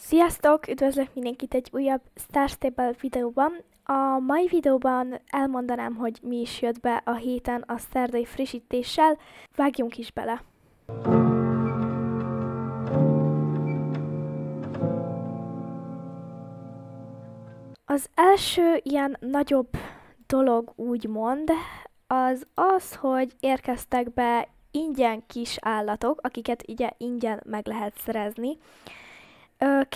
Sziasztok! Üdvözlök mindenkit egy újabb Star Stable videóban. A mai videóban elmondanám, hogy mi is jött be a héten a szerdai frissítéssel. Vágjunk is bele! Az első ilyen nagyobb dolog úgymond, az az, hogy érkeztek be ingyen kis állatok, akiket ugye ingyen meg lehet szerezni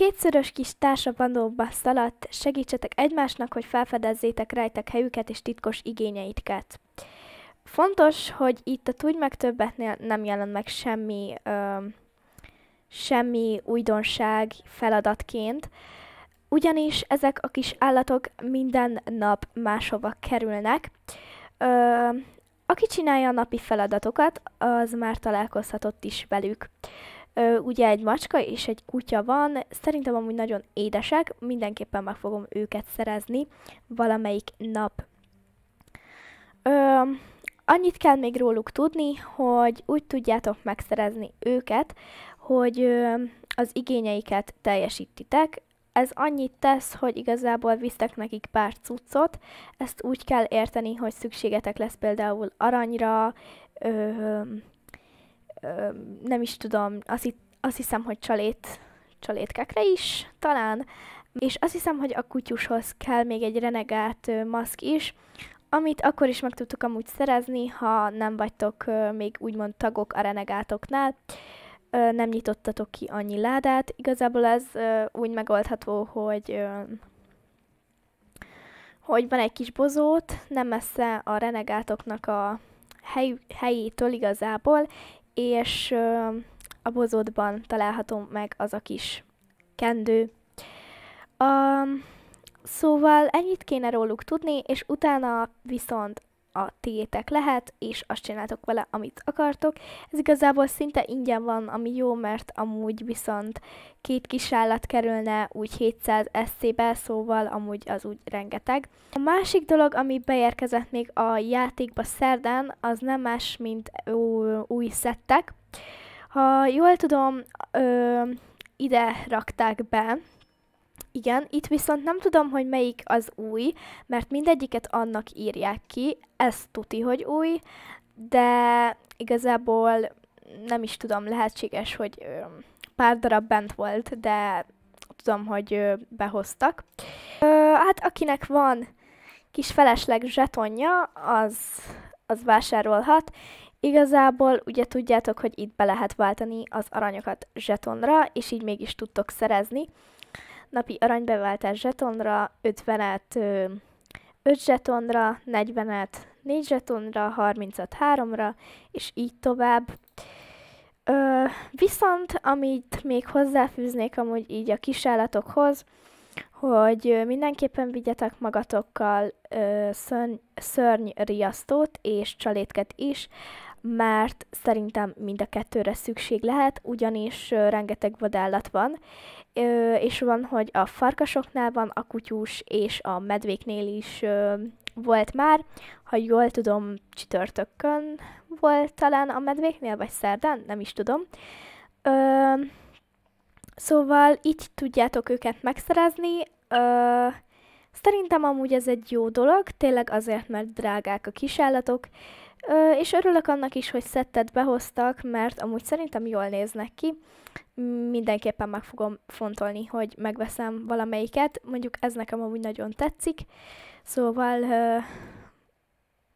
kétszörös kis társa bandóba szaladt, segítsetek egymásnak, hogy felfedezzétek rejtek helyüket és titkos igényeitket. Fontos, hogy itt a Tudj meg többetnél nem jelent meg semmi, ö, semmi újdonság feladatként, ugyanis ezek a kis állatok minden nap máshova kerülnek. Ö, aki csinálja a napi feladatokat, az már találkozhatott is velük. Ö, ugye egy macska és egy kutya van, szerintem amúgy nagyon édesek, mindenképpen meg fogom őket szerezni valamelyik nap. Ö, annyit kell még róluk tudni, hogy úgy tudjátok megszerezni őket, hogy ö, az igényeiket teljesítitek. Ez annyit tesz, hogy igazából visztek nekik pár cuccot, ezt úgy kell érteni, hogy szükségetek lesz például aranyra, ö, nem is tudom, azt, hit, azt hiszem, hogy csalét, csalétkekre is talán, és azt hiszem, hogy a kutyushoz kell még egy renegát ö, maszk is, amit akkor is meg tudtok amúgy szerezni, ha nem vagytok ö, még úgymond tagok a renegátoknál, ö, nem nyitottatok ki annyi ládát. Igazából ez ö, úgy megoldható, hogy ö, hogy van egy kis bozót, nem messze a renegátoknak a hely, helyétől igazából, és a bozótban található meg az a kis kendő. Um, szóval ennyit kéne róluk tudni, és utána viszont a tiétek lehet, és azt csináltok vele, amit akartok. Ez igazából szinte ingyen van, ami jó, mert amúgy viszont két kis állat kerülne úgy 700 eszébe, szóval amúgy az úgy rengeteg. A másik dolog, ami beérkezett még a játékba szerdán, az nem más, mint új szettek. Ha jól tudom, ö, ide rakták be, igen, itt viszont nem tudom, hogy melyik az új, mert mindegyiket annak írják ki, ez tuti, hogy új, de igazából nem is tudom, lehetséges, hogy ö, pár darab bent volt, de tudom, hogy ö, behoztak. Ö, hát akinek van kis felesleg zsetonja, az, az vásárolhat. Igazából ugye tudjátok, hogy itt be lehet váltani az aranyokat zsetonra, és így mégis tudtok szerezni napi aranybeváltás zsetonra, 50-et 5 zsetonra, 40-et 4 zsetonra, 30-at 3-ra, és így tovább. Ö, viszont, amit még hozzáfűznék amúgy így a kisállatokhoz, hogy mindenképpen vigyetek magatokkal ö, szörny, szörny riasztót és csalétket is, mert szerintem mind a kettőre szükség lehet, ugyanis rengeteg vadállat van, és van, hogy a farkasoknál van, a kutyús és a medvéknél is volt már, ha jól tudom, csütörtökön volt talán a medvéknél, vagy szerdán, nem is tudom. Ö, szóval így tudjátok őket megszerezni. Ö, szerintem amúgy ez egy jó dolog, tényleg azért, mert drágák a kisállatok, Ö, és örülök annak is, hogy szettet behoztak, mert amúgy szerintem jól néznek ki. Mindenképpen meg fogom fontolni, hogy megveszem valamelyiket. Mondjuk ez nekem amúgy nagyon tetszik. Szóval ö,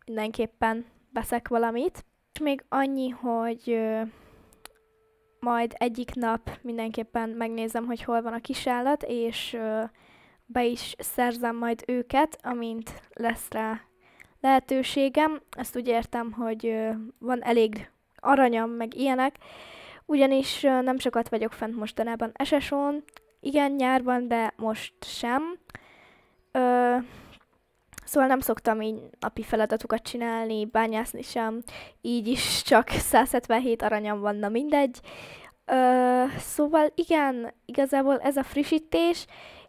mindenképpen veszek valamit. És még annyi, hogy ö, majd egyik nap mindenképpen megnézem, hogy hol van a kisállat, és ö, be is szerzem majd őket, amint lesz rá lehetőségem, ezt úgy értem, hogy van elég aranyam, meg ilyenek, ugyanis nem sokat vagyok fent mostanában SSO-n, igen, nyárban, de most sem. Ö, szóval nem szoktam így napi feladatokat csinálni, bányászni sem, így is csak 177 aranyam van, na mindegy. Ö, szóval igen, igazából ez a frissítés,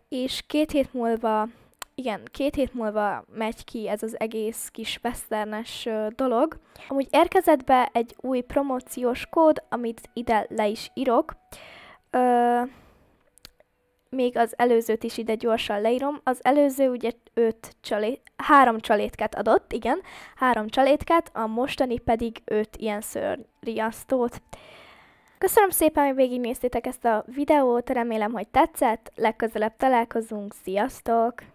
és két hét múlva igen, két hét múlva megy ki ez az egész kis westernes dolog. Amúgy érkezett be egy új promóciós kód, amit ide le is írok. Ö, még az előzőt is ide gyorsan leírom. Az előző ugye öt csalé, három csalétket adott, igen, három csalétket, a mostani pedig öt ilyen szörriasztót. Köszönöm szépen, hogy végignéztétek ezt a videót, remélem, hogy tetszett, legközelebb találkozunk, sziasztok!